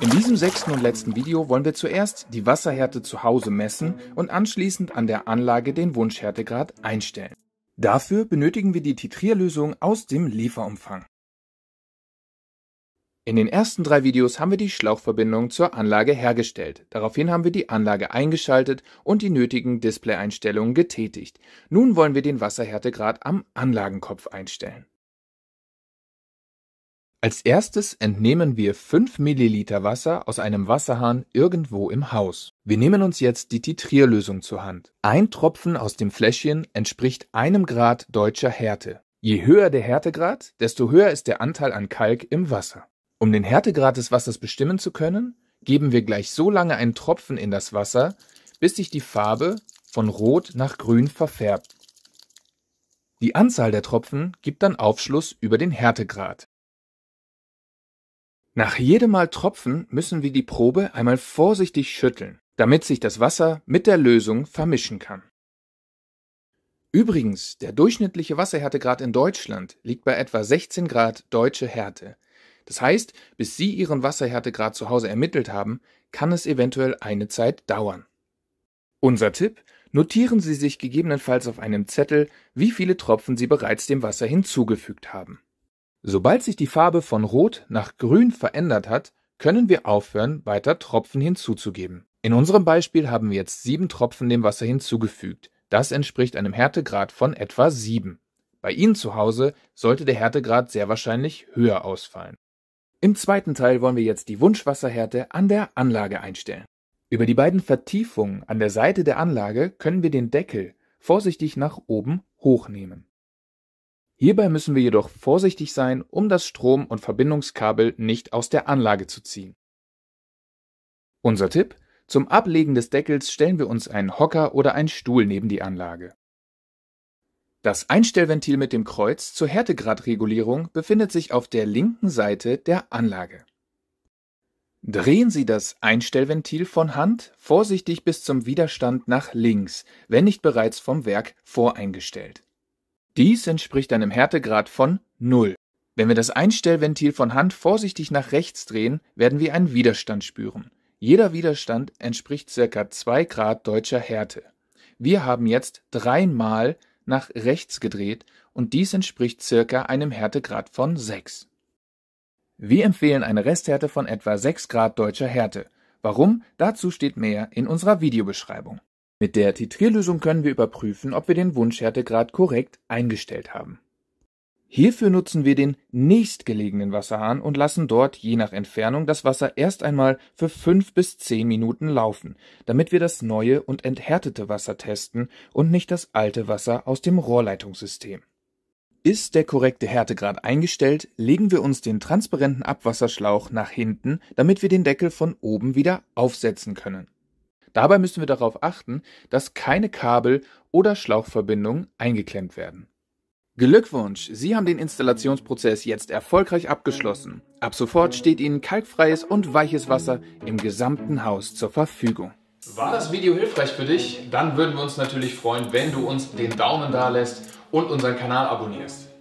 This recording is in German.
In diesem sechsten und letzten Video wollen wir zuerst die Wasserhärte zu Hause messen und anschließend an der Anlage den Wunschhärtegrad einstellen. Dafür benötigen wir die Titrierlösung aus dem Lieferumfang. In den ersten drei Videos haben wir die Schlauchverbindung zur Anlage hergestellt. Daraufhin haben wir die Anlage eingeschaltet und die nötigen Display-Einstellungen getätigt. Nun wollen wir den Wasserhärtegrad am Anlagenkopf einstellen. Als Erstes entnehmen wir fünf Milliliter Wasser aus einem Wasserhahn irgendwo im Haus. Wir nehmen uns jetzt die Titrierlösung zur Hand. Ein Tropfen aus dem Fläschchen entspricht einem Grad deutscher Härte. Je höher der Härtegrad, desto höher ist der Anteil an Kalk im Wasser. Um den Härtegrad des Wassers bestimmen zu können, geben wir gleich so lange einen Tropfen in das Wasser, bis sich die Farbe von Rot nach Grün verfärbt. Die Anzahl der Tropfen gibt dann Aufschluss über den Härtegrad. Nach jedem Mal Tropfen müssen wir die Probe einmal vorsichtig schütteln, damit sich das Wasser mit der Lösung vermischen kann. Übrigens, der durchschnittliche Wasserhärtegrad in Deutschland liegt bei etwa 16 Grad deutsche Härte. Das heißt, bis Sie Ihren Wasserhärtegrad zu Hause ermittelt haben, kann es eventuell eine Zeit dauern. Unser Tipp, notieren Sie sich gegebenenfalls auf einem Zettel, wie viele Tropfen Sie bereits dem Wasser hinzugefügt haben. Sobald sich die Farbe von Rot nach Grün verändert hat, können wir aufhören, weiter Tropfen hinzuzugeben. In unserem Beispiel haben wir jetzt sieben Tropfen dem Wasser hinzugefügt. Das entspricht einem Härtegrad von etwa sieben. Bei Ihnen zu Hause sollte der Härtegrad sehr wahrscheinlich höher ausfallen. Im zweiten Teil wollen wir jetzt die Wunschwasserhärte an der Anlage einstellen. Über die beiden Vertiefungen an der Seite der Anlage können wir den Deckel vorsichtig nach oben hochnehmen. Hierbei müssen wir jedoch vorsichtig sein, um das Strom- und Verbindungskabel nicht aus der Anlage zu ziehen. Unser Tipp? Zum Ablegen des Deckels stellen wir uns einen Hocker oder einen Stuhl neben die Anlage. Das Einstellventil mit dem Kreuz zur Härtegradregulierung befindet sich auf der linken Seite der Anlage. Drehen Sie das Einstellventil von Hand vorsichtig bis zum Widerstand nach links, wenn nicht bereits vom Werk voreingestellt. Dies entspricht einem Härtegrad von 0. Wenn wir das Einstellventil von Hand vorsichtig nach rechts drehen, werden wir einen Widerstand spüren. Jeder Widerstand entspricht ca. 2 Grad deutscher Härte. Wir haben jetzt dreimal nach rechts gedreht und dies entspricht circa einem Härtegrad von 6. Wir empfehlen eine Resthärte von etwa 6 Grad deutscher Härte. Warum? Dazu steht mehr in unserer Videobeschreibung. Mit der Titrierlösung können wir überprüfen, ob wir den Wunschhärtegrad korrekt eingestellt haben. Hierfür nutzen wir den nächstgelegenen Wasserhahn und lassen dort je nach Entfernung das Wasser erst einmal für fünf bis zehn Minuten laufen, damit wir das neue und enthärtete Wasser testen und nicht das alte Wasser aus dem Rohrleitungssystem. Ist der korrekte Härtegrad eingestellt, legen wir uns den transparenten Abwasserschlauch nach hinten, damit wir den Deckel von oben wieder aufsetzen können. Dabei müssen wir darauf achten, dass keine Kabel oder Schlauchverbindungen eingeklemmt werden. Glückwunsch, Sie haben den Installationsprozess jetzt erfolgreich abgeschlossen. Ab sofort steht Ihnen kalkfreies und weiches Wasser im gesamten Haus zur Verfügung. War das Video hilfreich für dich? Dann würden wir uns natürlich freuen, wenn du uns den Daumen da lässt und unseren Kanal abonnierst.